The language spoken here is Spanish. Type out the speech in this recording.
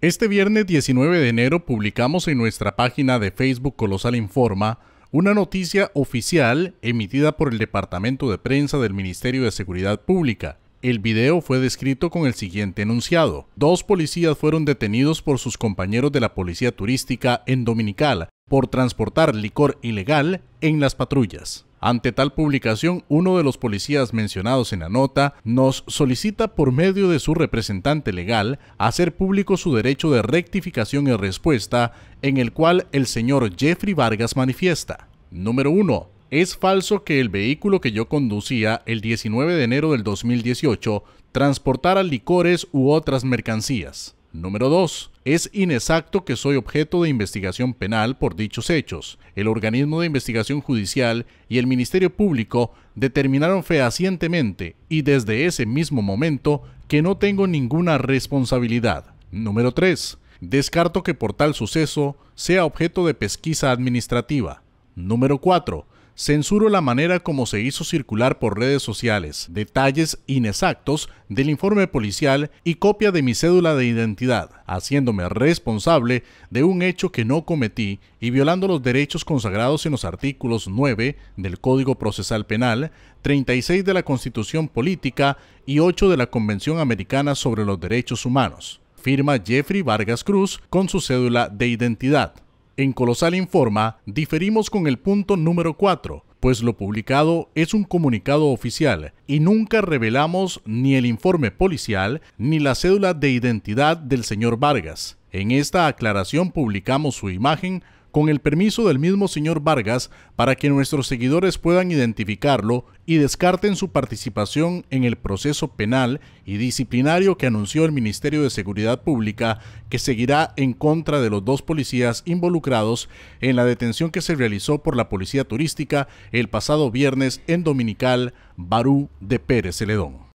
Este viernes 19 de enero publicamos en nuestra página de Facebook Colosal Informa una noticia oficial emitida por el Departamento de Prensa del Ministerio de Seguridad Pública. El video fue descrito con el siguiente enunciado. Dos policías fueron detenidos por sus compañeros de la Policía Turística en Dominical por transportar licor ilegal en las patrullas. Ante tal publicación, uno de los policías mencionados en la nota nos solicita por medio de su representante legal hacer público su derecho de rectificación y respuesta en el cual el señor Jeffrey Vargas manifiesta. Número 1. Es falso que el vehículo que yo conducía el 19 de enero del 2018 transportara licores u otras mercancías. Número 2. Es inexacto que soy objeto de investigación penal por dichos hechos. El organismo de investigación judicial y el Ministerio Público determinaron fehacientemente y desde ese mismo momento que no tengo ninguna responsabilidad. Número 3. Descarto que por tal suceso sea objeto de pesquisa administrativa. Número 4. Censuro la manera como se hizo circular por redes sociales detalles inexactos del informe policial y copia de mi cédula de identidad, haciéndome responsable de un hecho que no cometí y violando los derechos consagrados en los artículos 9 del Código Procesal Penal, 36 de la Constitución Política y 8 de la Convención Americana sobre los Derechos Humanos. Firma Jeffrey Vargas Cruz con su cédula de identidad. En Colosal Informa diferimos con el punto número 4, pues lo publicado es un comunicado oficial y nunca revelamos ni el informe policial ni la cédula de identidad del señor Vargas. En esta aclaración publicamos su imagen con el permiso del mismo señor Vargas para que nuestros seguidores puedan identificarlo y descarten su participación en el proceso penal y disciplinario que anunció el Ministerio de Seguridad Pública que seguirá en contra de los dos policías involucrados en la detención que se realizó por la Policía Turística el pasado viernes en Dominical, Barú de Pérez Celedón.